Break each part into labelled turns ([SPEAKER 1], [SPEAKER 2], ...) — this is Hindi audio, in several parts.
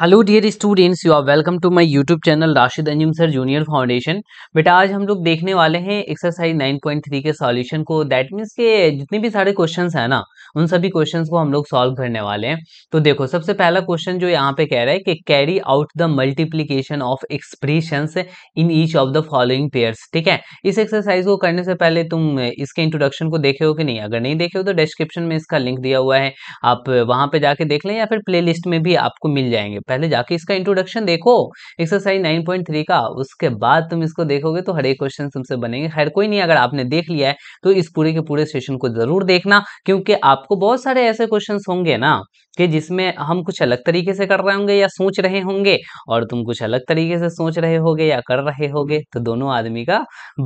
[SPEAKER 1] Hello dear students you are welcome to my YouTube channel Rashid Anjum sir junior foundation बेटा आज हम लोग देखने वाले हैं एक्सरसाइज 9.3 के सॉल्यूशन को दैट मीन्स के जितने भी सारे क्वेश्चंस हैं ना उन सभी क्वेश्चंस को हम लोग सॉल्व करने वाले हैं तो देखो सबसे पहला क्वेश्चन जो यहाँ पे कह रहा है कि carry out the multiplication of expression in each of the following pairs ठीक है इस एक्सरसाइज को करने से पहले तुम इसके इंट्रोडक्शन को देखे हो कि नहीं अगर नहीं देखे हो तो डिस्क्रिप्शन में इसका लिंक दिया हुआ है आप वहाँ पर जाके देख लें या फिर प्ले में भी आपको मिल जाएंगे पहले जाके इसका इंट्रोडक्शन देखो एक्सरसाइज नाइन पॉइंट थ्री का उसके बाद तुम इसको देखोगे तो हर एक क्वेश्चन तुमसे बनेंगे हर कोई नहीं अगर आपने देख लिया है तो इस पूरे के पूरे सेशन को जरूर देखना क्योंकि आपको बहुत सारे ऐसे क्वेश्चन होंगे ना कि जिसमें हम कुछ अलग तरीके से कर रहे होंगे या सोच रहे होंगे और तुम कुछ अलग तरीके से सोच रहे होगे या कर रहे होगे तो दोनों आदमी का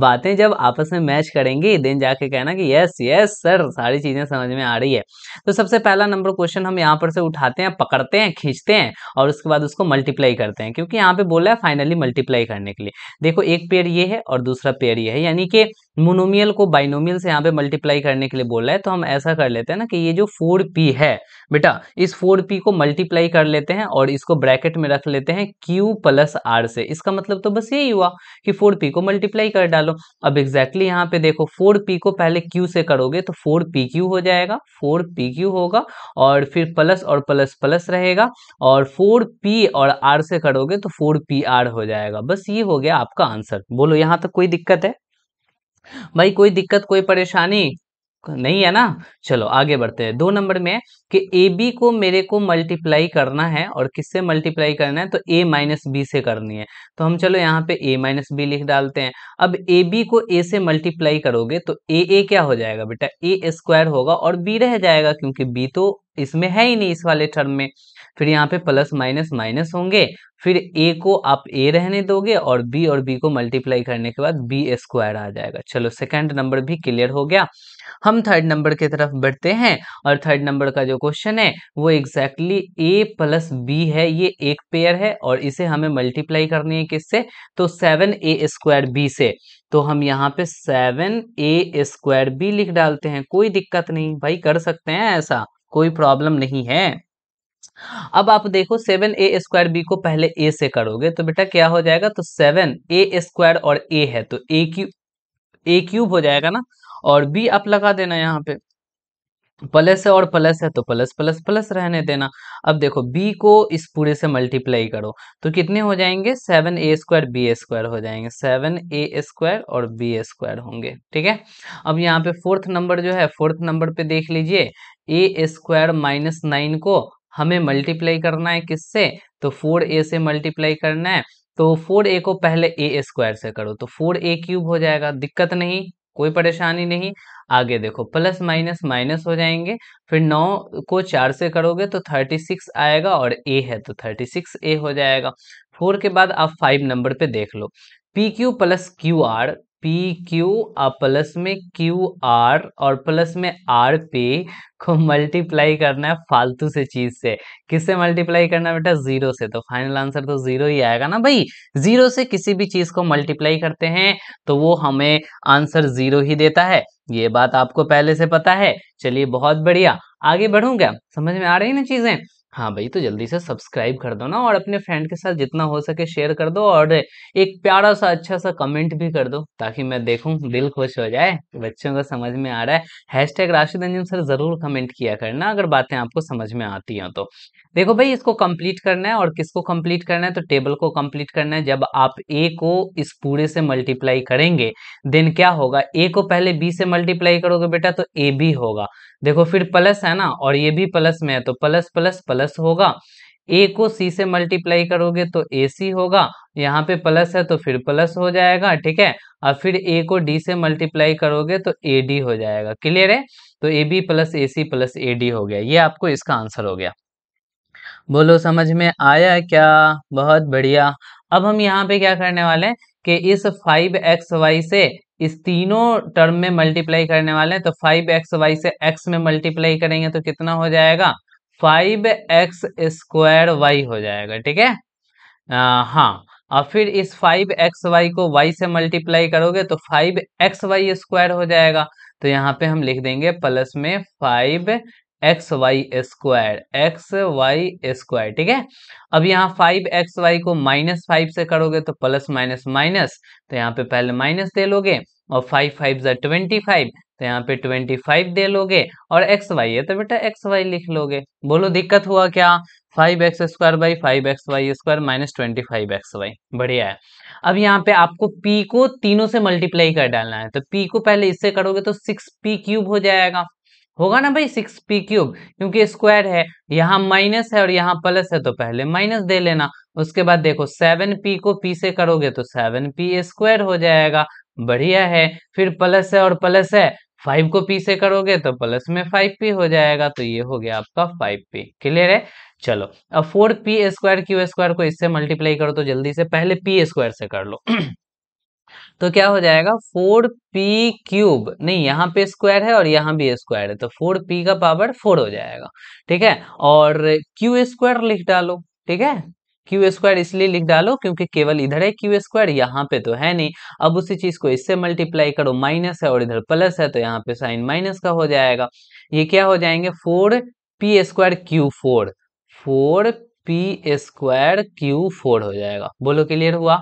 [SPEAKER 1] बातें जब आपस में मैच करेंगी देन जाके कहना कि यस यस सर सारी चीज़ें समझ में आ रही है तो सबसे पहला नंबर क्वेश्चन हम यहाँ पर से उठाते हैं पकड़ते हैं खींचते हैं और उसके बाद उसको मल्टीप्लाई करते हैं क्योंकि यहाँ पे बोला है फाइनली मल्टीप्लाई करने के लिए देखो एक पेड़ ये है और दूसरा पेड़ ये है यानी कि मोनोमियल को बाइनोमियल से यहाँ पे मल्टीप्लाई करने के लिए बोल रहा है तो हम ऐसा कर लेते हैं ना कि ये जो फोर पी है बेटा इस फोर पी को मल्टीप्लाई कर लेते हैं और इसको ब्रैकेट में रख लेते हैं क्यू प्लस आर से इसका मतलब तो बस यही हुआ कि फोर पी को मल्टीप्लाई कर डालो अब एग्जैक्टली यहाँ पे देखो फोर पी को पहले क्यू से करोगे तो फोर पी क्यू हो जाएगा फोर पी क्यू होगा और फिर प्लस और प्लस प्लस रहेगा और फोर पी और आर से करोगे तो फोर पी आर हो जाएगा बस ये हो गया आपका आंसर बोलो यहाँ तक कोई दिक्कत है भाई कोई दिक्कत कोई परेशानी नहीं है ना चलो आगे बढ़ते हैं दो नंबर में कि ए बी को मेरे को मल्टीप्लाई करना है और किससे मल्टीप्लाई करना है तो ए माइनस बी से करनी है तो हम चलो यहाँ पे ए माइनस बी लिख डालते हैं अब ए बी को ए से मल्टीप्लाई करोगे तो ए ए क्या हो जाएगा बेटा ए स्क्वायर होगा और बी रह जाएगा क्योंकि बी तो इसमें है ही नहीं इस वाले टर्म में फिर यहाँ पे प्लस माइनस माइनस होंगे फिर ए को आप ए रहने दोगे और बी और बी को मल्टीप्लाई करने के बाद बी स्क्वायर आ जाएगा चलो सेकंड नंबर भी क्लियर हो गया हम थर्ड नंबर की तरफ बढ़ते हैं और थर्ड नंबर का जो क्वेश्चन है वो एग्जैक्टली ए प्लस बी है ये एक पेयर है और इसे हमें मल्टीप्लाई करनी है किससे तो सेवन ए स्क्वायर बी से तो हम यहाँ पे सेवन ए स्क्वायर बी लिख डालते हैं कोई दिक्कत नहीं भाई कर सकते हैं ऐसा कोई प्रॉब्लम नहीं है अब आप देखो सेवन ए स्क्वायर बी को पहले ए से करोगे तो बेटा क्या हो जाएगा तो सेवन ए स्क्वायर और ए है तो ए क्यूब ए क्यूब हो जाएगा ना और बी आप लगा देना यहाँ पे प्लस है और प्लस है तो प्लस प्लस प्लस रहने देना अब देखो b को इस पूरे से मल्टीप्लाई करो तो कितने हो जाएंगे seven A square B square हो जाएंगे सेवन ए स्क्वायर और बी स्क्वायर होंगे ठीक है अब यहाँ पे फोर्थ नंबर जो है फोर्थ नंबर पे देख लीजिए ए स्क्वायर माइनस नाइन को हमें मल्टीप्लाई करना है किससे तो फोर ए से मल्टीप्लाई करना है तो फोर ए को पहले ए स्क्वायर से करो तो फोर ए क्यूब हो जाएगा दिक्कत नहीं कोई परेशानी नहीं आगे देखो प्लस माइनस माइनस हो जाएंगे फिर नौ को चार से करोगे तो थर्टी सिक्स आएगा और ए है तो थर्टी सिक्स ए हो जाएगा फोर के बाद आप फाइव नंबर पे देख लो P Q plus Q R P Q और प्लस में क्यू आर और प्लस में आर पी को मल्टीप्लाई करना है फालतू से चीज से किससे मल्टीप्लाई करना बेटा जीरो से तो फाइनल आंसर तो जीरो ही आएगा ना भाई जीरो से किसी भी चीज को मल्टीप्लाई करते हैं तो वो हमें आंसर जीरो ही देता है ये बात आपको पहले से पता है चलिए बहुत बढ़िया आगे बढ़ूंगा समझ में आ रही ना चीजें हाँ भाई तो जल्दी से सब्सक्राइब कर दो ना और अपने फ्रेंड के साथ जितना हो सके शेयर कर दो और एक प्यारा सा अच्छा सा कमेंट भी कर दो ताकि मैं देखूं दिल खुश हो जाए बच्चों को समझ में आ रहा है हैशटैग राशिद अंजन सर ज़रूर कमेंट किया करना अगर बातें आपको समझ में आती हैं तो देखो भाई इसको कंप्लीट करना है और किसको कंप्लीट करना है तो टेबल को कंप्लीट करना है जब आप ए को इस पूरे से मल्टीप्लाई करेंगे देन क्या होगा ए को पहले बी से मल्टीप्लाई करोगे बेटा तो ए बी होगा देखो फिर प्लस है ना और ये भी प्लस में है तो प्लस प्लस प्लस होगा ए को सी से मल्टीप्लाई करोगे तो ए सी होगा यहाँ पे प्लस है तो फिर प्लस हो जाएगा ठीक है और फिर ए को डी से मल्टीप्लाई करोगे तो ए डी हो जाएगा क्लियर है तो A B plus A C plus A D हो गया ये आपको इसका आंसर हो गया बोलो समझ में आया क्या बहुत बढ़िया अब हम यहाँ पे क्या करने वाले हैं कि इस फाइव एक्स वाई से इस तीनों टर्म में मल्टीप्लाई करने वाले हैं तो फाइव एक्स वाई से एक्स में मल्टीप्लाई करेंगे तो कितना हो जाएगा फाइव एक्स स्क्वायर वाई हो जाएगा ठीक है हाँ और फिर इस फाइव एक्स वाई को वाई से मल्टीप्लाई करोगे तो फाइव एक्स वाई स्क्वायर हो जाएगा तो यहाँ पे हम लिख देंगे प्लस में five X Y square X Y square ठीक है अब यहाँ फाइव एक्स वाई को माइनस फाइव से करोगे तो प्लस माइनस माइनस तो यहाँ पे पहले माइनस दे लोगे और फाइव फाइव जो ट्वेंटी फाइव तो यहाँ पे ट्वेंटी फाइव दे लोगे और एक्स वाई है तो बेटा एक्स वाई लिख लोगे बोलो दिक्कत हुआ क्या five X square by five X Y square minus twenty five X Y बढ़िया है अब यहाँ पे आपको पी को तीनों से मल्टीप्लाई कर डालना है तो पी को पहले इससे करोगे तो सिक्स पी क्यूब हो जाएगा होगा ना भाई सिक्स पी क्यूब क्योंकि स्क्वायर है यहाँ माइनस है और यहाँ प्लस है तो पहले माइनस दे लेना उसके बाद देखो सेवन पी को पी से करोगे तो सेवन पी स्क्वायर हो जाएगा बढ़िया है फिर प्लस है और प्लस है फाइव को पी से करोगे तो प्लस में फाइव पी हो जाएगा तो ये हो गया आपका फाइव पी क्लियर है चलो अब four P square Q square को इससे मल्टीप्लाई करो तो जल्दी से पहले पी स्क्वायर से कर लो तो क्या हो जाएगा फोर पी क्यूब नहीं यहाँ पे स्क्वायर है और यहाँ भी स्क्वायर है तो फोर पी का पावर फोर हो जाएगा ठीक है और क्यू स्क्वायर लिख डालो ठीक है क्यू स्क्वायर इसलिए लिख डालो क्योंकि केवल इधर है क्यू स्क्वायर यहाँ पे तो है नहीं अब उसी चीज को इससे मल्टीप्लाई करो माइनस है और इधर प्लस है तो यहाँ पे साइन माइनस का हो जाएगा ये क्या हो जाएंगे four P square Q four four P square Q four हो जाएगा बोलो क्लियर हुआ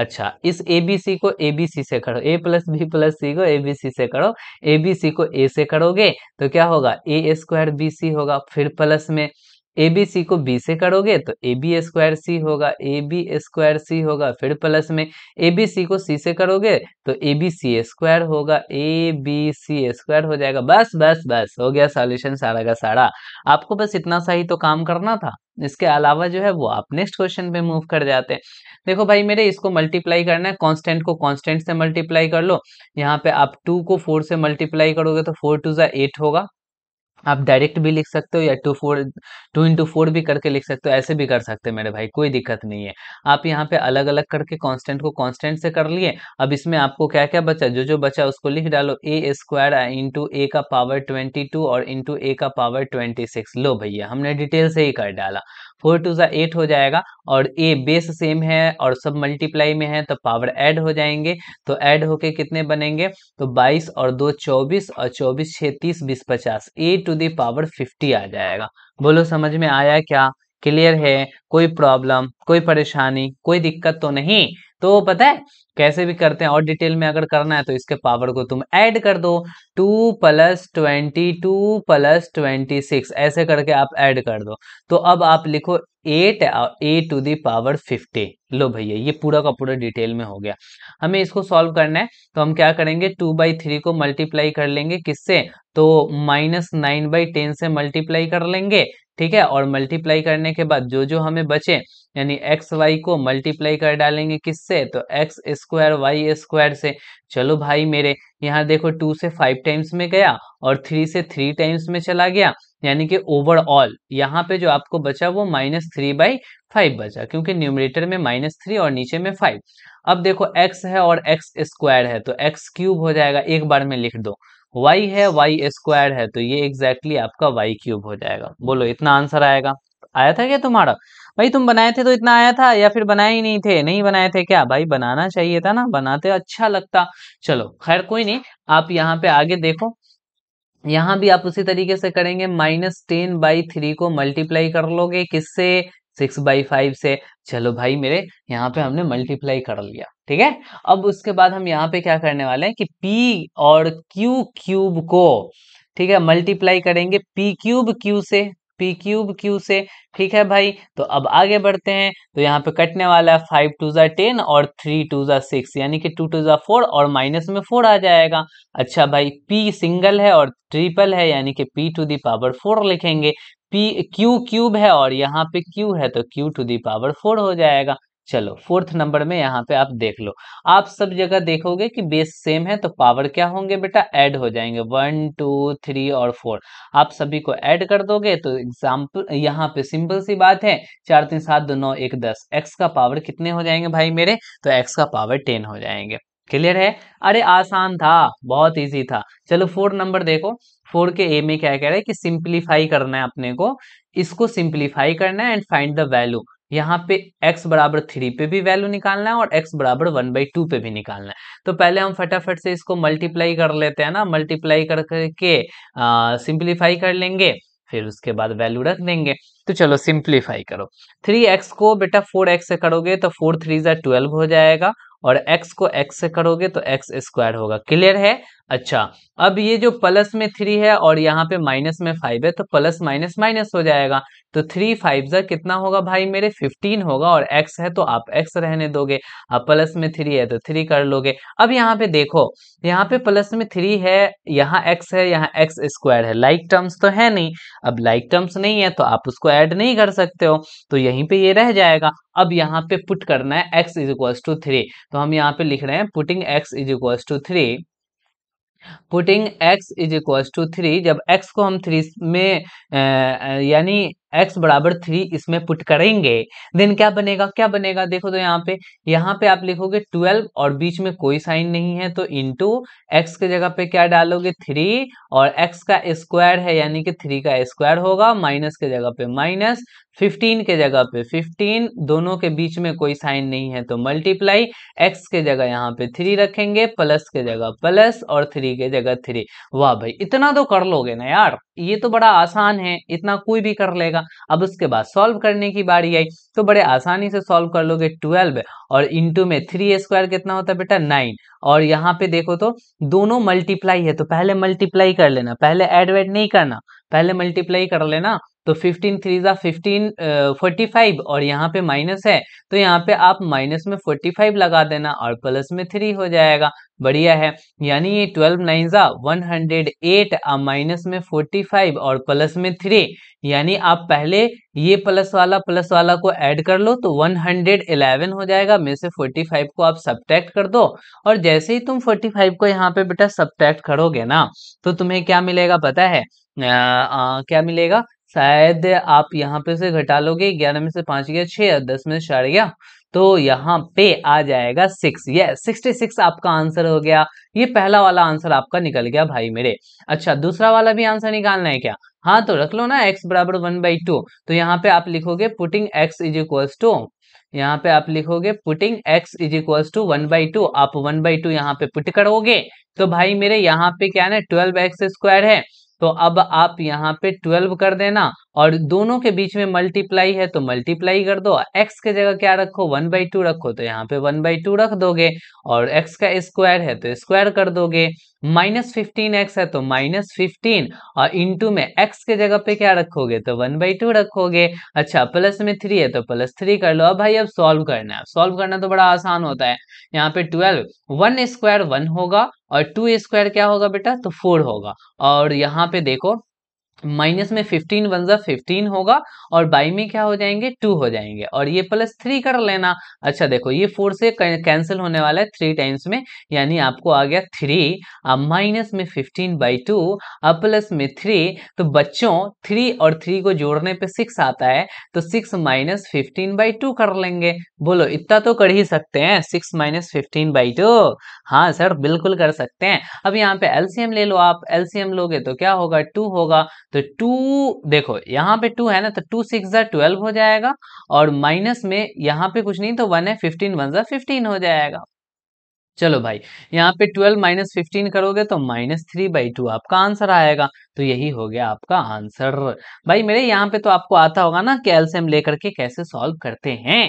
[SPEAKER 1] अच्छा इस ए बी सी को ए बी सी से करो A plus B plus C को ए बी सी से करो ए बी सी को ए से करोगे तो क्या होगा ए स्क्वायर बी सी होगा फिर प्लस में ए बी सी को बी से करोगे तो ए बी स्क्वायर सी होगा ए बी स्क्वायर सी होगा फिर प्लस में ए बी सी को सी से करोगे तो ए बी सी स्क्वायर होगा ए बी सी स्क्वायर हो जाएगा बस बस बस हो गया सॉल्यूशन सारा का सारा आपको बस इतना सा ही तो काम करना था इसके अलावा जो है वो आप नेक्स्ट क्वेश्चन पे मूव कर जाते हैं देखो भाई मेरे इसको मल्टीप्लाई करना है कांस्टेंट को कांस्टेंट से मल्टीप्लाई कर लो यहाँ पे आप टू को फोर से मल्टीप्लाई करोगे तो फोर टू ज़ा एट होगा आप डायरेक्ट भी लिख सकते हो या two four two into four भी करके लिख सकते हो ऐसे भी कर सकते हैं मेरे भाई कोई दिक्कत नहीं है आप यहाँ पे अलग अलग करके कांस्टेंट को कांस्टेंट से कर लिए अब इसमें आपको क्या क्या बचा जो जो बचा उसको लिख डालो ए स्क्वायर इंटू ए का पावर ट्वेंटी टू और इंटू ए का पावर ट्वेंटी सिक्स लो भैया हमने डिटेल से ही कर डाला फोर टू ज़ा एट हो जाएगा और ए बेस सेम है और सब मल्टीप्लाई में है तो पावर ऐड हो जाएंगे तो ऐड होके कितने बनेंगे तो बाईस और दो चौबीस और चौबीस छः तीस बीस पचास A to the power fifty आ जाएगा बोलो समझ में आया क्या क्लियर है कोई प्रॉब्लम कोई परेशानी कोई दिक्कत तो नहीं तो पता है कैसे भी करते हैं और डिटेल में अगर करना है तो इसके पावर को तुम ऐड कर दो two plus twenty two plus twenty six ऐसे करके आप ऐड कर दो तो अब आप लिखो eight A to the power fifty लो भैया ये पूरा का पूरा डिटेल में हो गया हमें इसको सॉल्व करना है तो हम क्या करेंगे टू बाई थ्री को मल्टीप्लाई कर लेंगे किससे तो माइनस नाइन बाई टेन से मल्टीप्लाई कर लेंगे ठीक है और मल्टीप्लाई करने के बाद जो जो हमें बचे यानी एक्स वाई को मल्टीप्लाई कर डालेंगे किससे तो एक्स स्क्वायर वाई स्क्वायर से चलो भाई मेरे यहाँ देखो टू से फाइव टाइम्स में गया और थ्री से थ्री टाइम्स में चला गया यानी कि ओवरऑल यहाँ पे जो आपको बचा वो माइनस थ्री बाई फाइव बचा क्योंकि न्यूमरेटर में माइनस थ्री और नीचे में फाइव अब देखो एक्स है और एक्स स्क्वायर है तो एक्स क्यूब हो जाएगा एक बार में लिख दो वाई है वाई स्क्वायर है तो ये एग्जैक्टली exactly आपका वाई क्यूब हो जाएगा बोलो इतना आंसर आएगा आया था क्या तुम्हारा भाई तुम बनाए थे तो इतना आया था या फिर बनाए ही नहीं थे नहीं बनाए थे क्या भाई बनाना चाहिए था ना बनाते अच्छा लगता चलो खैर कोई नहीं आप यहाँ पे आगे देखो यहाँ भी आप उसी तरीके से करेंगे माइनस टेन बाई थ्री को मल्टीप्लाई कर लोगे किससे सिक्स बाई फाइव से चलो भाई मेरे यहाँ पे हमने मल्टीप्लाई कर लिया ठीक है अब उसके बाद हम यहाँ पे क्या करने वाले हैं कि P और Q क्यूब को ठीक है मल्टीप्लाई करेंगे P क्यूब Q से P क्यूब Q से ठीक है भाई तो अब आगे बढ़ते हैं तो यहाँ पे कटने वाला है फाइव टू ज़ा टेन और थ्री टू ज़ा सिक्स यानी कि टू टू ज़ा फोर और माइनस में फोर आ जाएगा अच्छा भाई P सिंगल है और ट्रिपल है यानी कि P to the power four लिखेंगे पी क्यू क्यूब है और यहाँ पे क्यू है तो Q to the power four हो जाएगा चलो फोर्थ नंबर में यहाँ पे आप देख लो आप सब जगह देखोगे कि बेस सेम है तो पावर क्या होंगे बेटा ऐड हो जाएंगे वन टू थ्री और फोर आप सभी को ऐड कर दोगे तो एग्जाम्पल यहाँ पे सिंपल सी बात है चार तीन सात दो नौ एक दस एक्स का पावर कितने हो जाएंगे भाई मेरे तो एक्स का पावर टेन हो जाएंगे क्लियर है अरे आसान था बहुत ईजी था चलो फोर नंबर देखो फोर के ए में क्या कह रहे हैं कि सिंप्लीफाई करना है अपने को इसको सिंप्लीफाई करना है एंड फाइंड द वैल्यू यहाँ पे x बराबर थ्री पे भी वैल्यू निकालना है और x बराबर वन बाई टू पे भी निकालना है तो पहले हम फटाफट से इसको मल्टीप्लाई कर लेते हैं ना मल्टीप्लाई कर करके सिंप्लीफाई कर लेंगे फिर उसके बाद वैल्यू रख देंगे तो चलो सिंप्लीफाई करो थ्री एक्स को बेटा फोर एक्स से करोगे तो फोर थ्री जै ट्वेल्व हो जाएगा और x को x से करोगे तो एक्स स्क्वायर होगा क्लियर है अच्छा अब ये जो प्लस में थ्री है और यहाँ पे माइनस में फाइव है तो प्लस माइनस माइनस हो जाएगा तो थ्री फाइव ज़ा कितना होगा भाई मेरे फिफ्टीन होगा और एक्स है तो आप एक्स रहने दोगे अब प्लस में थ्री है तो थ्री कर लोगे अब यहाँ पे देखो यहाँ पे प्लस में थ्री है यहाँ एक्स है यहाँ एक्स स्क्वायर है लाइक टर्म्स तो है नहीं अब लाइक टर्म्स नहीं है तो आप उसको ऐड नहीं कर सकते हो तो यहीं पे ये रह जाएगा अब यहाँ पे पुट करना है X is equal to three तो हम यहाँ पे लिख रहे हैं putting X is equal to three putting X is equal to three जब एक्स को हम थ्री में यानी x बराबर थ्री इसमें पुट करेंगे देन क्या बनेगा क्या बनेगा देखो तो यहाँ पे यहाँ पे आप लिखोगे ट्वेल्व और बीच में कोई साइन नहीं है तो इंटू एक्स के जगह पे क्या डालोगे थ्री और एक्स का स्क्वायर है यानी कि थ्री का स्क्वायर होगा माइनस के जगह पे माइनस फिफ्टीन के जगह पे फिफ्टीन दोनों के बीच में कोई साइन नहीं है तो मल्टीप्लाई एक्स के जगह यहाँ पे थ्री रखेंगे प्लस के जगह प्लस और थ्री के जगह थ्री वाह भाई इतना तो कर लोगे ना यार ये तो बड़ा आसान है इतना कोई भी कर लेगा अब उसके बाद सॉल्व करने की बारी आई तो बड़े आसानी से सॉल्व कर लोगे ट्वेल्व और इंटू में थ्री स्क्वायर कितना होता है बेटा नाइन और यहाँ पे देखो तो दोनों मल्टीप्लाई है तो पहले मल्टीप्लाई कर लेना पहले एड वेड नहीं करना पहले मल्टीप्लाई कर लेना तो फिफ्टीन थ्री ज़ा फिफ्टीन फोर्टी फाइव और यहाँ पे माइनस है तो यहाँ पे आप माइनस में फोर्टी फाइव लगा देना और प्लस में थ्री हो जाएगा बढ़िया है यानी ये ट्वेल्व नाइन ज़ा वन हंड्रेड एट और माइनस में फोर्टी फाइव और प्लस में थ्री यानी आप पहले ये प्लस वाला प्लस वाला को ऐड कर लो तो वन हंड्रेड इलेवन हो जाएगा में से फोर्टी फाइव को आप सब्ट्रैक्ट कर दो और जैसे ही तुम फोर्टी फाइव को यहाँ पे बेटा सब्ट्रैक्ट करोगे ना तो तुम्हें क्या मिलेगा पता है आ, आ, क्या मिलेगा शायद आप यहाँ पे से घटा लोगे ग्यारह में से पांच गया छह दस में चार गया तो यहाँ पे आ जाएगा सिक्स ये सिक्सटी सिक्स आपका आंसर हो गया ये पहला वाला आंसर आपका निकल गया भाई मेरे अच्छा दूसरा वाला भी आंसर निकालना है क्या हाँ तो रख लो ना एक्स बराबर वन बाई टू तो यहाँ पे आप लिखोगे putting X is equals to यहाँ पे आप लिखोगे putting x is equals to one by two आप वन बाई टू यहाँ पे पुट करोगे तो भाई मेरे यहाँ पे क्या है ना ट्वेल्व एक्स स्क्वायर है तो अब आप यहाँ पे ट्वेल्व कर देना और दोनों के बीच में मल्टीप्लाई है तो मल्टीप्लाई कर दो एक्स के जगह क्या रखो वन बाई टू रखो तो यहाँ पे वन बाई टू रख दोगे और एक्स का स्क्वायर है तो स्क्वायर कर दोगे माइनस फिफ्टीन एक्स है तो माइनस फिफ्टीन और इंटू में एक्स के जगह पे क्या रखोगे तो वन बाई टू रखोगे अच्छा प्लस में थ्री है तो प्लस थ्री कर लो अब भाई अब सॉल्व करना है सॉल्व करना तो बड़ा आसान होता है यहाँ पे ट्वेल्व वन स्क्वायर वन होगा और टू स्क्वायर क्या होगा बेटा तो फोर होगा और यहाँ पे देखो माइनस में फिफ्टीन वन ज़ा फिफ्टीन होगा और बाई में क्या हो जाएंगे टू हो जाएंगे और ये प्लस थ्री कर लेना अच्छा देखो ये फोर से कैंसिल होने वाला है थ्री टाइम्स में यानी आपको आ गया थ्री अब माइनस में फिफ्टीन बाई टू अब प्लस में थ्री तो बच्चों थ्री और थ्री को जोड़ने पे सिक्स आता है तो six minus fifteen by two कर लेंगे बोलो इतना तो कर ही सकते हैं six minus fifteen by two हाँ सर बिल्कुल कर सकते हैं अब यहाँ पे एलसीएम ले लो आप एलसीएम लोगे तो क्या होगा टू होगा तो टू देखो यहाँ पे टू है ना तो टू सिक्स ट्वेल्व हो जाएगा और माइनस में यहाँ पे कुछ नहीं तो वन है फिफ्टीन वन ज़ा फिफ्टीन हो जाएगा चलो भाई यहाँ पे ट्वेल्व माइनस फिफ्टीन करोगे तो माइनस थ्री बाई टू आपका आंसर आएगा तो यही हो गया आपका आंसर भाई मेरे यहाँ पे तो आपको आता होगा ना कि एल्सियम लेकर के कैसे सॉल्व करते हैं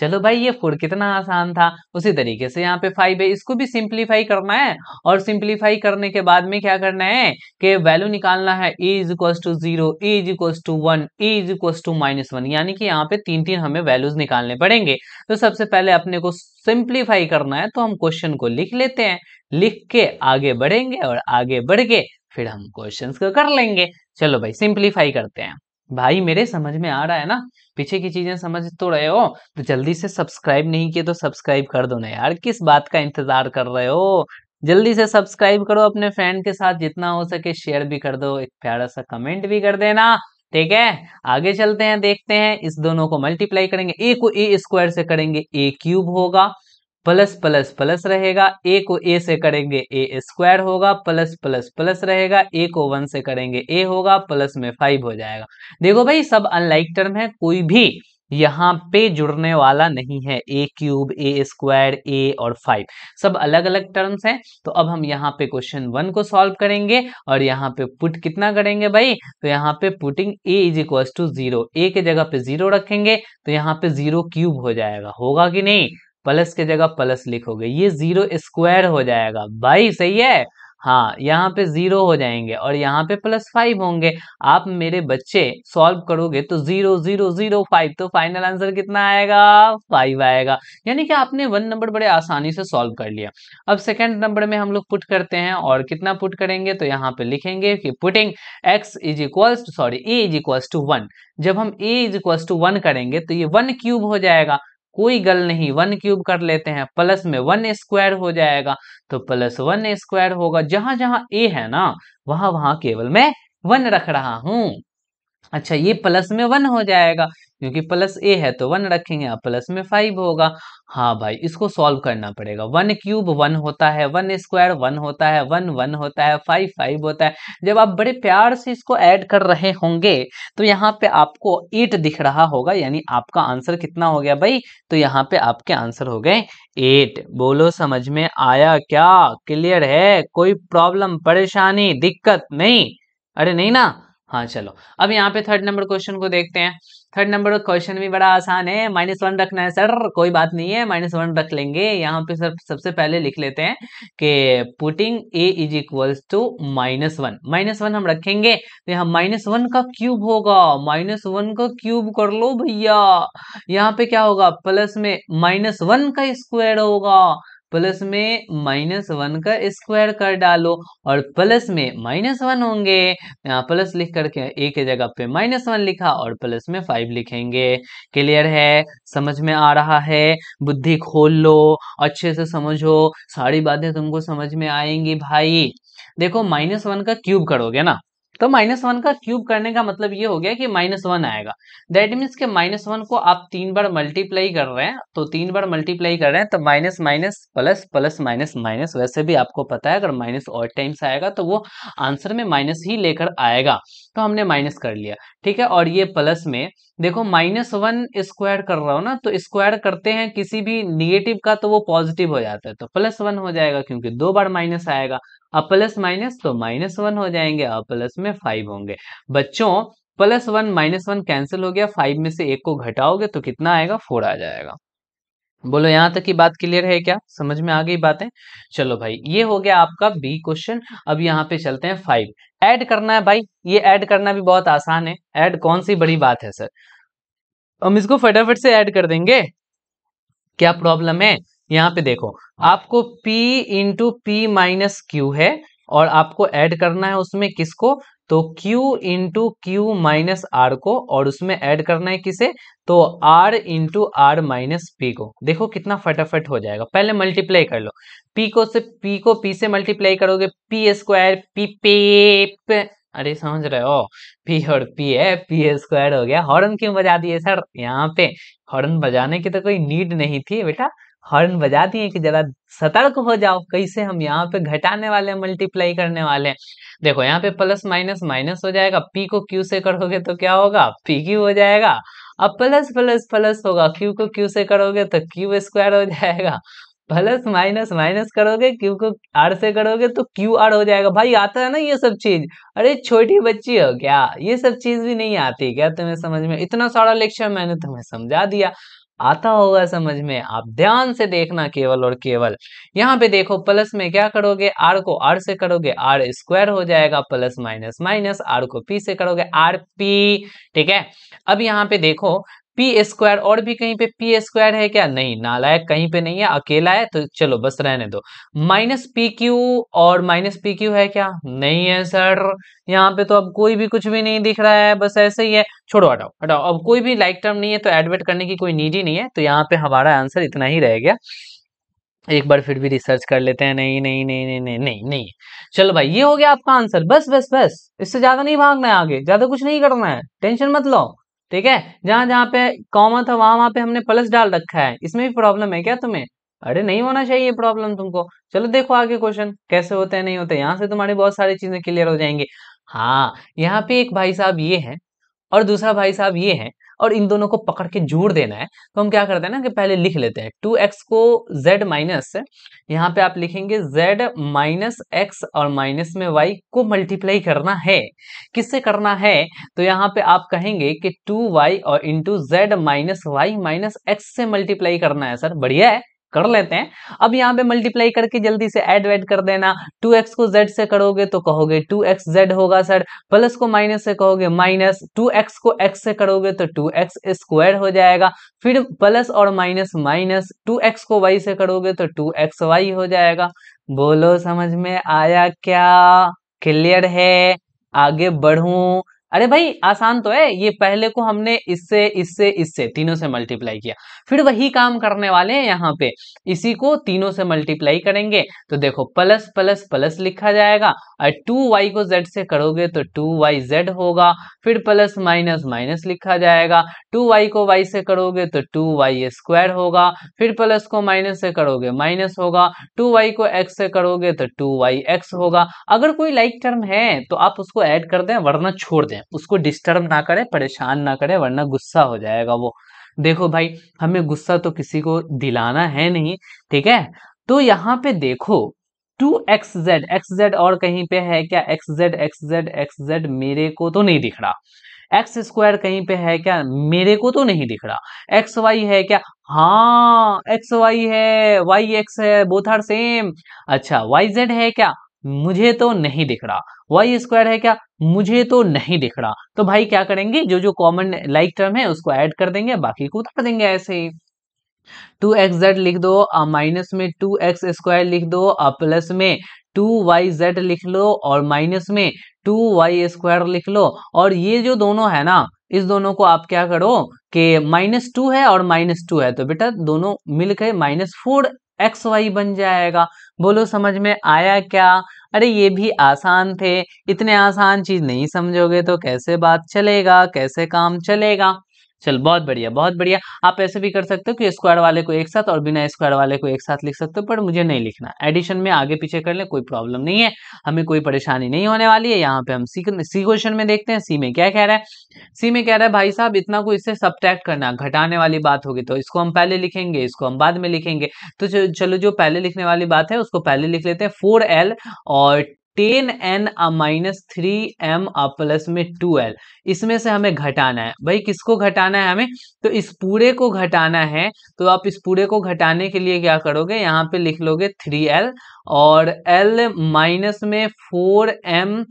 [SPEAKER 1] चलो भाई ये फोर कितना आसान था उसी तरीके से यहाँ पे फाइव है इसको भी सिंप्लीफाई करना है और सिंप्लीफाई करने के बाद में क्या करना है कि वैल्यू निकालना है is equal to zero is equal to one is equal to minus one यानी कि यहाँ पे तीन तीन हमें वैल्यूज निकालने पड़ेंगे तो सबसे पहले अपने को सिंप्लीफाई करना है तो हम क्वेश्चन को लिख लेते हैं लिख के आगे बढ़ेंगे और आगे बढ़ के फिर हम क्वेश्चन को कर लेंगे चलो भाई सिंप्लीफाई करते हैं भाई मेरे समझ में आ रहा है ना पीछे की चीजें समझ तो रहे हो तो जल्दी से सब्सक्राइब नहीं किए तो सब्सक्राइब कर दो ना यार किस बात का इंतजार कर रहे हो जल्दी से सब्सक्राइब करो अपने फ्रेंड के साथ जितना हो सके शेयर भी कर दो एक प्यारा सा कमेंट भी कर देना ठीक है आगे चलते हैं देखते हैं इस दोनों को मल्टीप्लाई करेंगे ए को ए स्क्वायर से करेंगे ए क्यूब होगा प्लस प्लस प्लस रहेगा ए को ए से करेंगे ए स्क्वायर होगा प्लस प्लस प्लस रहेगा ए को वन से करेंगे ए होगा प्लस में फाइव हो जाएगा देखो भाई सब अनलाइक टर्म है कोई भी यहाँ पे जुड़ने वाला नहीं है ए क्यूब ए स्क्वायर ए और फाइव सब अलग अलग टर्म्स हैं तो अब हम यहाँ पे क्वेश्चन वन को सॉल्व करेंगे और यहाँ पे पुट कितना करेंगे भाई तो यहाँ पे putting A is equal to zero A के जगह पे जीरो रखेंगे तो यहाँ पे जीरो क्यूब हो जाएगा होगा कि नहीं प्लस के जगह प्लस लिखोगे ये जीरो स्क्वायर हो जाएगा भाई सही है हाँ यहाँ पे जीरो हो जाएंगे और यहाँ पे प्लस फाइव होंगे आप मेरे बच्चे सॉल्व करोगे तो जीरो जीरो जीरो फाइव तो फाइनल आंसर कितना आएगा फाइव आएगा यानी कि आपने वन नंबर बड़े आसानी से सॉल्व कर लिया अब सेकंड नंबर में हम लोग पुट करते हैं और कितना पुट करेंगे तो यहाँ पे लिखेंगे कि putting X is equals sorry A is equals to one जब हम A is equals to one करेंगे तो ये वन क्यूब हो जाएगा कोई गल नहीं वन क्यूब कर लेते हैं प्लस में वन स्क्वायर हो जाएगा तो प्लस वन स्क्वायर होगा जहां जहां ए है ना वहां वहां केवल मैं वन रख रहा हूं अच्छा ये प्लस में वन हो जाएगा क्योंकि प्लस ए है तो वन रखेंगे अब प्लस में फाइव होगा हाँ भाई इसको सॉल्व करना पड़ेगा वन क्यूब वन होता है वन स्क्वायर वन होता है वन वन होता है फाइव फाइव होता है जब आप बड़े प्यार से इसको ऐड कर रहे होंगे तो यहाँ पे आपको एट दिख रहा होगा यानी आपका आंसर कितना हो गया भाई तो यहाँ पे आपके आंसर हो गए एट बोलो समझ में आया क्या क्लियर है कोई प्रॉब्लम परेशानी दिक्कत नहीं अरे नहीं ना हाँ चलो अब यहाँ पे थर्ड नंबर क्वेश्चन को देखते हैं थर्ड नंबर क्वेश्चन भी बड़ा आसान है माइनस वन रखना है सर कोई बात नहीं है माइनस वन रख लेंगे यहाँ पे सर सबसे पहले लिख लेते हैं कि putting A is equals to minus one minus one हम रखेंगे तो यहाँ माइनस वन का क्यूब होगा माइनस वन का क्यूब कर लो भैया यहाँ पे क्या होगा प्लस में माइनस वन का स्क्वायर होगा प्लस में माइनस वन का स्क्वायर कर डालो और प्लस में माइनस वन होंगे यहाँ प्लस लिख करके ए के जगह पे माइनस वन लिखा और प्लस में फाइव लिखेंगे क्लियर है समझ में आ रहा है बुद्धि खोल लो अच्छे से समझो सारी बातें तुमको समझ में आएंगी भाई देखो माइनस वन का क्यूब करोगे ना तो माइनस वन का क्यूब करने का मतलब ये हो गया कि माइनस वन आएगा दैट मीन्स के माइनस वन को आप तीन बार मल्टीप्लाई कर रहे हैं तो तीन बार मल्टीप्लाई कर रहे हैं तो minus minus plus plus minus minus वैसे भी आपको पता है अगर माइनस और टाइम्स आएगा तो वो आंसर में माइनस ही लेकर आएगा तो हमने माइनस कर लिया ठीक है और ये प्लस में देखो माइनस वन स्क्वायर कर रहा हो ना तो स्क्वायर करते हैं किसी भी निगेटिव का तो वो पॉजिटिव हो जाता है तो प्लस वन हो जाएगा क्योंकि दो बार माइनस आएगा प्लस माइनस तो माइनस वन हो जाएंगे और प्लस में फाइव होंगे बच्चों plus one minus one cancel हो गया फाइव में से एक को घटाओगे तो कितना आएगा फोर आ जाएगा बोलो यहाँ तक की बात क्लियर है क्या समझ में आ गई बातें चलो भाई ये हो गया आपका बी क्वेश्चन अब यहाँ पे चलते हैं फाइव ऐड करना है भाई ये ऐड करना भी बहुत आसान है ऐड कौन सी बड़ी बात है सर हम इसको फटाफट से ऐड कर देंगे क्या प्रॉब्लम है यहाँ पे देखो हाँ। आपको P into P minus Q है और आपको ऐड करना है उसमें किसको तो Q into Q minus R को और उसमें ऐड करना है किसे तो R into R minus P को देखो कितना फटाफट हो जाएगा पहले मल्टीप्लाई कर लो P को से P को P से मल्टीप्लाई करोगे P स्क्वायर P पे अरे समझ रहे हो पी और पी है पी स्क्वायर हो गया हॉर्न क्यों बजा दिए सर यहाँ पे हॉर्न बजाने की तो कोई नीड नहीं थी बेटा हॉर्न बजा दिए कि जरा सतर्क हो जाओ कैसे हम यहाँ पे घटाने वाले मल्टीप्लाई करने वाले हैं देखो यहाँ पे प्लस माइनस माइनस हो जाएगा पी को क्यू से करोगे तो क्या होगा पी क्यू हो जाएगा अब प्लस प्लस प्लस होगा क्यू को क्यू से करोगे तो क्यू स्क्वायर हो जाएगा प्लस माइनस माइनस करोगे क्यू को आर से करोगे तो क्यू आर हो जाएगा भाई आता है ना ये सब चीज अरे छोटी बच्ची हो क्या ये सब चीज भी नहीं आती क्या तुम्हें समझ में इतना सारा लेक्चर मैंने तुम्हें समझा दिया आता होगा समझ में आप ध्यान से देखना केवल और केवल यहाँ पे देखो प्लस में क्या करोगे आर को आर से करोगे आर स्क्वायर हो जाएगा प्लस माइनस माइनस आर को पी से करोगे आर पी ठीक है अब यहाँ पे देखो पी स्क्वायर और भी कहीं पे पी स्क्वायर है क्या नहीं नालायक कहीं पे नहीं है अकेला है तो चलो बस रहने दो माइनस पी क्यू और माइनस पी क्यू है क्या नहीं है सर यहाँ पे तो अब कोई भी कुछ भी नहीं दिख रहा है बस ऐसे ही है छोड़ो हटाओ हटाओ अब कोई भी लाइक टर्म नहीं है तो एडमिट करने की कोई नीड ही नहीं है तो यहाँ पे हमारा आंसर इतना ही रह गया एक बार फिर भी रिसर्च कर लेते हैं नहीं नहीं नहीं नहीं नहीं नहीं नहीं चलो भाई ये हो गया आपका आंसर बस बस बस इससे ज्यादा नहीं भागना है आगे ज्यादा कुछ नहीं करना है टेंशन मत लो ठीक है जहां जहां पे कॉमन था वहां वहां पे हमने प्लस डाल रखा है इसमें भी प्रॉब्लम है क्या तुम्हें अरे नहीं होना चाहिए प्रॉब्लम तुमको चलो देखो आगे क्वेश्चन कैसे होते हैं नहीं होते यहाँ से तुम्हारी बहुत सारी चीजें क्लियर हो जाएंगी हाँ यहाँ पे एक भाई साहब ये है और दूसरा भाई साहब ये है और इन दोनों को पकड़ के जोड़ देना है तो हम क्या करते हैं ना कि पहले लिख लेते हैं टू एक्स को जेड माइनस यहाँ पे आप लिखेंगे जेड माइनस एक्स और माइनस में वाई को मल्टीप्लाई करना है किससे करना है तो यहाँ पे आप कहेंगे कि टू वाई और into Z minus Y minus X से मल्टीप्लाई करना है सर बढ़िया है कर लेते हैं अब यहाँ पे मल्टीप्लाई करके जल्दी से ऐड वेड कर देना 2x को z से करोगे तो कहोगे एक्स जेड होगा सर प्लस को माइनस से कहोगे माइनस 2x को x से करोगे तो 2x स्क्वायर हो जाएगा फिर प्लस और माइनस माइनस 2x को y से करोगे तो 2xy हो जाएगा बोलो समझ में आया क्या क्लियर है आगे बढ़ू अरे भाई आसान तो है ये पहले को हमने इससे इससे इससे तीनों से मल्टीप्लाई किया फिर वही काम करने वाले हैं यहाँ पे इसी को तीनों से मल्टीप्लाई करेंगे तो देखो प्लस प्लस प्लस लिखा जाएगा और टू वाई को जेड से करोगे तो टू वाई जेड होगा फिर प्लस माइनस माइनस लिखा जाएगा टू वाई को वाई से करोगे तो टू वाई स्क्वायर होगा फिर प्लस को माइनस से करोगे माइनस होगा टू वाई को एक्स से करोगे तो टू वाई एक्स होगा अगर कोई लाइक टर्म है तो आप उसको ऐड कर दें वरना छोड़ दें है उसको डिस्टर्ब ना करे परेशान ना करे वरना गुस्सा हो जाएगा वो देखो भाई हमें गुस्सा तो किसी को दिलाना है नहीं ठीक है तो यहाँ पे देखो two X Z X Z और कहीं पे है क्या X Z X Z X Z मेरे को तो नहीं दिख रहा एक्स स्क्वायर कहीं पे है क्या मेरे को तो नहीं दिख रहा एक्स वाई है क्या हाँ एक्स वाई है वाई एक्स है बोथ आर सेम अच्छा वाई जेड है क्या मुझे तो नहीं दिख रहा वाई स्क्वायर है क्या मुझे तो नहीं दिख रहा तो भाई क्या करेंगे जो जो कॉमन लाइक टर्म है उसको ऐड कर देंगे बाकी को उतार देंगे ऐसे ही टू एक्स जेड लिख दो माइनस में टू एक्स स्क्वायर लिख दो प्लस में टू वाई जेड लिख लो और माइनस में टू वाई स्क्वायर लिख लो और ये जो दोनों है ना इस दोनों को आप क्या करो कि माइनस टू है और माइनस टू है तो बेटा दोनों मिलकर माइनस फोर एक्स वाई बन जाएगा बोलो समझ में आया क्या अरे ये भी आसान थे इतने आसान चीज नहीं समझोगे तो कैसे बात चलेगा कैसे काम चलेगा चल बहुत बढ़िया बहुत बढ़िया आप ऐसे भी कर सकते हो कि स्क्वायर वाले को एक साथ और बिना स्क्वायर वाले को एक साथ लिख सकते हो पर मुझे नहीं लिखना एडिशन में आगे पीछे कर ले कोई प्रॉब्लम नहीं है हमें कोई परेशानी नहीं होने वाली है यहाँ पे हम सी सी क्वेश्चन में देखते हैं सी में क्या कह रहा है सी में कह रहा है भाई साहब इतना को इससे सब्ट्रैक्ट करना घटाने वाली बात होगी तो इसको हम पहले लिखेंगे इसको हम बाद में लिखेंगे तो चलो जो पहले लिखने वाली बात है उसको पहले लिख लेते हैं फोर और ten N minus three M plus में टू एल इसमें से हमें घटाना है भाई किसको घटाना है हमें तो इस पूरे को घटाना है तो आप इस पूरे को घटाने के लिए क्या करोगे यहाँ पे लिख लोगे थ्री एल और एल माइनस में फोर एम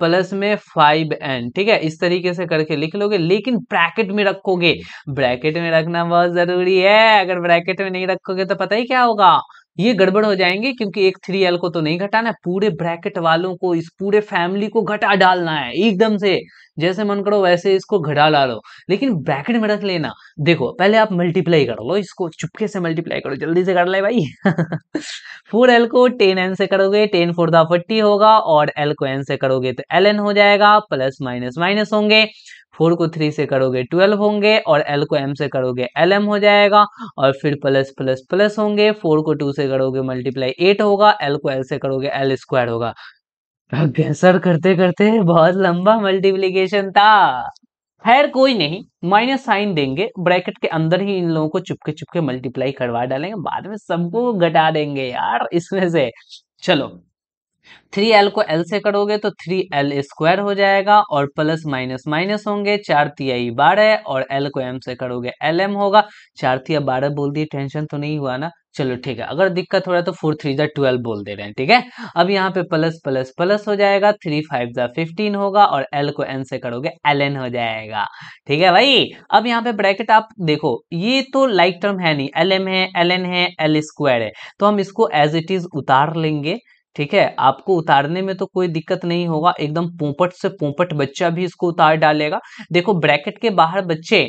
[SPEAKER 1] प्लस में फाइव एन ठीक है इस तरीके से करके लिख लोगे लेकिन ब्रैकेट में रखोगे ब्रैकेट में रखना बहुत जरूरी है अगर ब्रैकेट में नहीं रखोगे तो पता ही क्या होगा ये गड़बड़ हो जाएंगे क्योंकि एक थ्री एल को तो नहीं घटाना पूरे ब्रैकेट वालों को इस पूरे फैमिली को घटा डालना है एकदम से जैसे मन करो वैसे इसको घटा डालो लेकिन ब्रैकेट में रख लेना देखो पहले आप मल्टीप्लाई कर लो इसको चुपके से मल्टीप्लाई करो जल्दी से कर ले भाई फोर एल को टेन एन से करोगे टेन फोर दा फोर्टी होगा और एल को एन से करोगे तो एल एन हो जाएगा प्लस माइनस माइनस होंगे फोर को थ्री से करोगे ट्वेल्व होंगे और एल को एम से करोगे एल एम हो जाएगा और फिर प्लस प्लस प्लस होंगे फोर को टू से करोगे मल्टीप्लाई एट होगा एल को एल से करोगे एल स्क्वायर होगा सर करते करते बहुत लंबा मल्टीप्लीकेशन था खैर कोई नहीं माइनस साइन देंगे ब्रैकेट के अंदर ही इन लोगों को चुपके चुपके मल्टीप्लाई करवा डालेंगे बाद में सबको घटा देंगे यार इसमें से चलो थ्री एल को एल से करोगे तो थ्री एल स्क्वायर हो जाएगा और प्लस माइनस माइनस होंगे चार तिहाई बारह और एल को एम से करोगे एल एम होगा चार तिया बारह बोल दिए टेंशन तो नहीं हुआ ना चलो ठीक है अगर दिक्कत हो रहा है तो फोर थ्री जा ट्वेल्व बोल दे रहे हैं ठीक है अब यहाँ पे प्लस प्लस प्लस हो जाएगा थ्री फाइव जा फिफ्टीन होगा और एल को एन से करोगे एल एन हो जाएगा ठीक है भाई अब यहाँ पे ब्रैकेट आप देखो ये तो लाइक टर्म है नहीं एल एम है एल एन है एल स्क्वायर है तो हम इसको एज इट इज उतार लेंगे ठीक है आपको उतारने में तो कोई दिक्कत नहीं होगा एकदम पोपट से पोपट बच्चा भी इसको उतार डालेगा देखो ब्रैकेट के बाहर बच्चे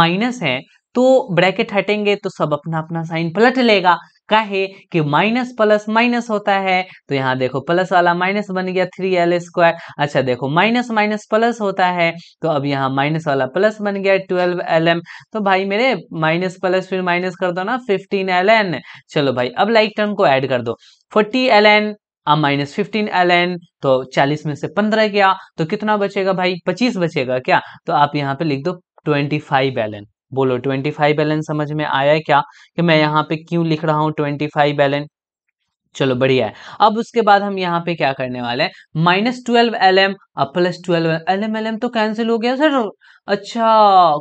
[SPEAKER 1] माइनस हैं तो ब्रैकेट हटेंगे तो सब अपना अपना साइन पलट लेगा कहे कि माइनस प्लस माइनस होता है तो यहाँ देखो प्लस वाला माइनस बन गया थ्री एल स्क्वायर अच्छा देखो माइनस माइनस प्लस होता है तो अब यहाँ माइनस वाला प्लस बन गया ट्वेल्व एल एम तो भाई मेरे माइनस प्लस फिर माइनस कर दो ना फिफ्टीन एल एन चलो भाई अब लाइक टर्म को ऐड कर दो फोर्टी एल एन अब माइनस फिफ्टीन एल एन तो चालीस में से पंद्रह गया तो कितना बचेगा भाई पच्चीस बचेगा क्या तो आप यहाँ पे लिख दो ट्वेंटी फाइव एल एन बोलो ट्वेंटी फाइव एल एन समझ में आया है क्या कि मैं यहाँ पे क्यों लिख रहा हूँ ट्वेंटी फाइव एल एन चलो बढ़िया है अब उसके बाद हम यहाँ पे क्या करने वाले हैं माइनस ट्वेल्व एल एम अब plus twelve L M L M तो कैंसिल हो गया सर अच्छा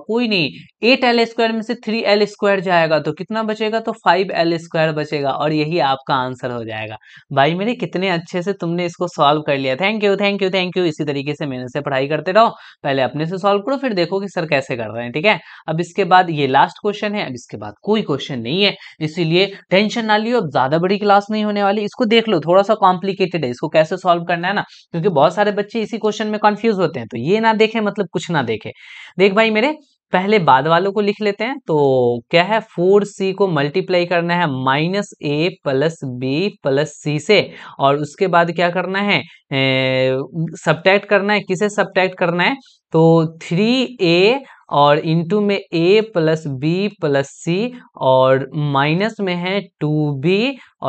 [SPEAKER 1] कोई नहीं एट एल स्क्वायर में से थ्री एल स्क्वायर जाएगा तो कितना बचेगा तो फाइव एल स्क्वायर बचेगा और यही आपका आंसर हो जाएगा भाई मेरे कितने अच्छे से तुमने इसको सॉल्व कर लिया thank you thank you thank you इसी तरीके से मेहनत से पढ़ाई करते रहो पहले अपने से सॉल्व करो फिर देखो कि सर कैसे कर रहे हैं ठीक है अब इसके बाद ये लास्ट क्वेश्चन है अब इसके बाद कोई क्वेश्चन नहीं है इसीलिए टेंशन ना लियो अब ज्यादा बड़ी क्लास नहीं होने वाली इसको देख लो थोड़ा सा कॉम्प्लिकेटेड है इसको कैसे सॉल्व करना है ना क्योंकि बहुत सारे बच्चे इसी क्वेश्चन में कन्फ्यूज होते हैं तो ये ना देखे मतलब कुछ ना देखे देख भाई मेरे पहले बाद वालों को लिख लेते हैं तो क्या है फोर सी को मल्टीप्लाई करना है minus A plus B plus C से और उसके बाद क्या करना है सब्टैक्ट करना है किसे सब्टैक्ट करना है तो थ्री ए और इंटू में A plus B plus C और माइनस में है टू बी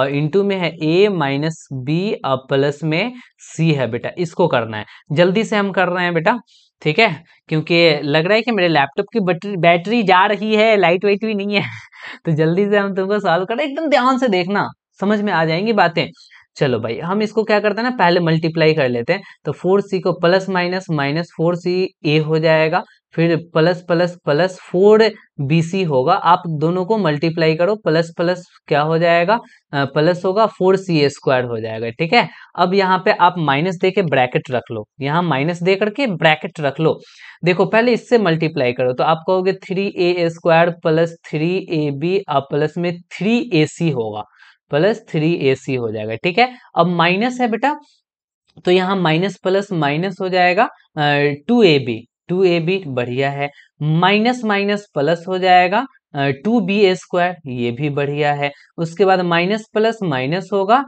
[SPEAKER 1] और इंटू में है ए माइनस बी और प्लस में सी है बेटा इसको करना है जल्दी से हम कर रहे हैं बेटा ठीक है क्योंकि लग रहा है कि मेरे लैपटॉप की बैटरी बैटरी जा रही है लाइट वाइट भी नहीं है तो जल्दी से हम तुमको सॉल्व करें एकदम ध्यान से देखना समझ में आ जाएंगी बातें चलो भाई हम इसको क्या करते हैं ना पहले मल्टीप्लाई कर लेते हैं तो फोर सी को plus minus minus four C A हो जाएगा फिर plus plus plus four B C होगा आप दोनों को मल्टीप्लाई करो प्लस प्लस क्या हो जाएगा प्लस होगा फोर सी ए स्क्वायर हो जाएगा ठीक है अब यहाँ पे आप माइनस दे के ब्रैकेट रख लो यहाँ माइनस दे करके ब्रैकेट रख लो देखो पहले इससे मल्टीप्लाई करो तो आप कहोगे three A square plus three A B plus में थ्री ए सी होगा प्लस थ्री ए सी हो जाएगा ठीक है अब माइनस है बेटा तो यहाँ माइनस प्लस माइनस हो जाएगा two A B two A B बढ़िया है माइनस माइनस प्लस हो जाएगा टू बी ए स्क्वायर ये भी बढ़िया है उसके बाद माइनस प्लस माइनस होगा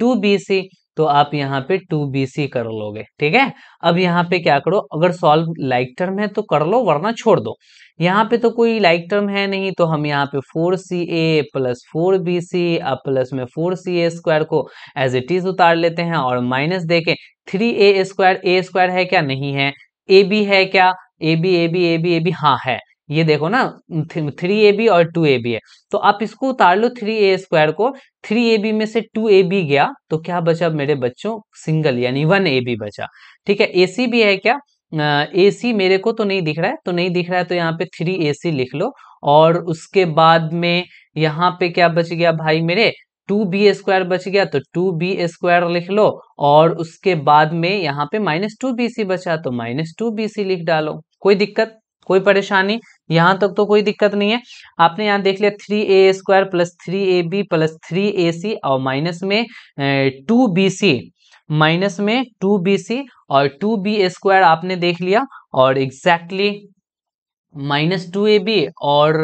[SPEAKER 1] टू बी सी तो आप यहाँ पे टू बी सी कर लोगे ठीक है अब यहाँ पे क्या करो अगर सॉल्व लाइक टर्म है तो कर लो वरना छोड़ दो यहाँ पे तो कोई लाइक टर्म है नहीं तो हम यहाँ पे four C A plus four B C अब प्लस में फोर सी ए स्क्वायर को एज इट इज उतार लेते हैं और माइनस देखें three A square A square है क्या नहीं है ए बी है क्या A B A B A B A B हाँ है ये देखो ना थ्री ए बी और टू ए बी है तो आप इसको उतार लो थ्री ए स्क्वायर को थ्री ए बी में से टू ए बी गया तो क्या बचा मेरे बच्चों सिंगल यानी वन ए बी बचा ठीक है ए सी भी है क्या ए सी मेरे को तो नहीं दिख रहा है तो नहीं दिख रहा है तो यहाँ पे थ्री ए सी लिख लो और उसके बाद में यहाँ पे क्या बच गया भाई मेरे टू बी स्क्वायर बच गया तो टू बी स्क्वायर लिख लो और उसके बाद में यहाँ पे माइनस टू बी सी बचा तो माइनस टू बी सी लिख डालो कोई दिक्कत कोई परेशानी यहां तक तो कोई दिक्कत नहीं है आपने यहाँ देख लिया three A square plus three A B plus three A C और माइनस में टू बी सी माइनस में टू बी सी और टू बी स्क्वायर आपने देख लिया और exactly minus two A B और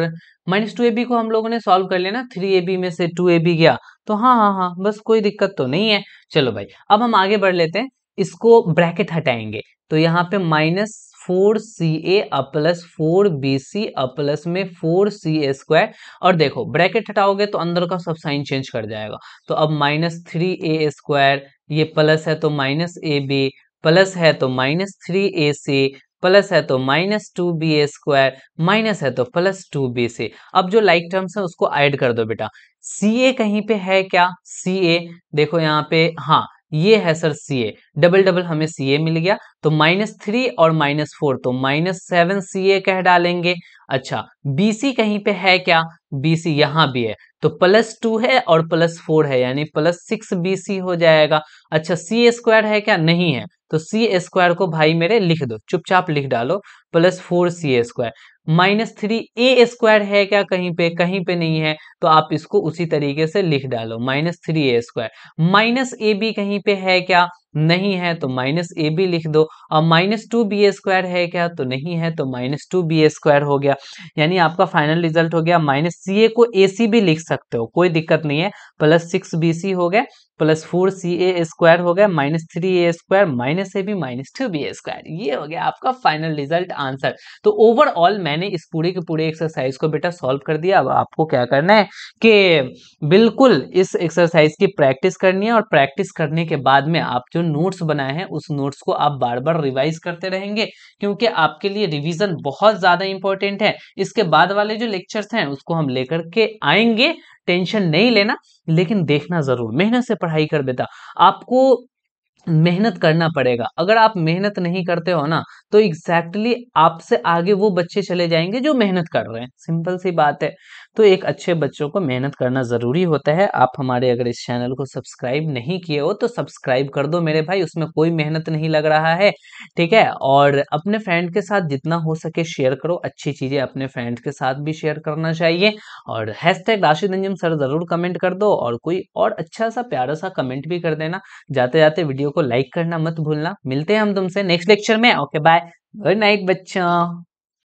[SPEAKER 1] माइनस टू ए बी को हम लोगों ने सॉल्व कर लिया ना थ्री ए बी में से टू ए बी गया तो हाँ हाँ हाँ बस कोई दिक्कत तो नहीं है चलो भाई अब हम आगे बढ़ लेते हैं इसको ब्रैकेट हटाएंगे तो यहाँ पे minus four C A plus four B C plus में फोर सी ए स्क्वायर और देखो ब्रैकेट हटाओगे तो अंदर का सब साइन चेंज कर जाएगा तो अब माइनस थ्री ए स्क्वायर ये प्लस है तो माइनस ए बी प्लस है तो minus three A C plus है तो minus two B A square minus है तो प्लस टू बी सी अब जो लाइक टर्म्स है उसको ऐड कर दो बेटा सी ए कहीं पे है क्या सी ए देखो यहाँ पे हाँ ये है sir C A double double हमें सी ए मिल गया तो माइनस थ्री और माइनस फोर तो माइनस सेवन सी ए कह डालेंगे अच्छा बी सी कहीं पे है क्या बी सी यहाँ भी है तो प्लस टू है और प्लस फोर है यानी प्लस सिक्स बी सी हो जाएगा अच्छा सी ए स्क्वायर है क्या नहीं है तो सी स्क्वायर को भाई मेरे लिख दो चुपचाप लिख डालो plus four C A square minus three A square है क्या कहीं पे कहीं पे नहीं है तो आप इसको उसी तरीके से लिख डालो minus three A square minus A B कहीं पे है क्या नहीं है तो माइनस ए बी लिख दो और माइनस टू बी स्क्वायर है क्या तो नहीं है तो माइनस टू बी स्क्वायर हो गया यानी आपका फाइनल रिजल्ट हो गया माइनस सी ए को ए सी भी लिख सकते हो कोई दिक्कत नहीं है प्लस सिक्स बी सी हो गया plus four C A square हो गया minus three A square minus A B minus two B square ये हो गया आपका फाइनल रिजल्ट आंसर तो ओवरऑल मैं मैंने इस पूरे के पूरे एक्सरसाइज को बेटा सॉल्व कर दिया अब आपको क्या करना है कि बिल्कुल इस एक्सरसाइज की प्रैक्टिस करनी है और प्रैक्टिस करने के बाद में आप जो नोट्स बनाए हैं उस नोट्स को आप बार बार रिवाइज करते रहेंगे क्योंकि आपके लिए रिविजन बहुत ज़्यादा इंपॉर्टेंट है इसके बाद वाले जो लेक्चर्स हैं उसको हम लेकर के आएंगे टेंशन नहीं लेना लेकिन देखना ज़रूर मेहनत से पढ़ाई कर बेटा आपको मेहनत करना पड़ेगा अगर आप मेहनत नहीं करते हो ना तो एग्जैक्टली exactly आपसे आगे वो बच्चे चले जाएंगे जो मेहनत कर रहे हैं सिंपल सी बात है तो एक अच्छे बच्चों को मेहनत करना ज़रूरी होता है आप हमारे अगर इस चैनल को सब्सक्राइब नहीं किए हो तो सब्सक्राइब कर दो मेरे भाई उसमें कोई मेहनत नहीं लग रहा है ठीक है और अपने फ्रेंड के साथ जितना हो सके शेयर करो अच्छी चीज़ें अपने फ्रेंड के साथ भी शेयर करना चाहिए और हैशटैग राशिद अंजम सर ज़रूर कमेंट कर दो और कोई और अच्छा सा प्यारा सा कमेंट भी कर देना जाते जाते वीडियो को लाइक करना मत भूलना मिलते हैं हम तुमसे नेक्स्ट लेक्चर में ओके बाय गुड नाइट बच्चों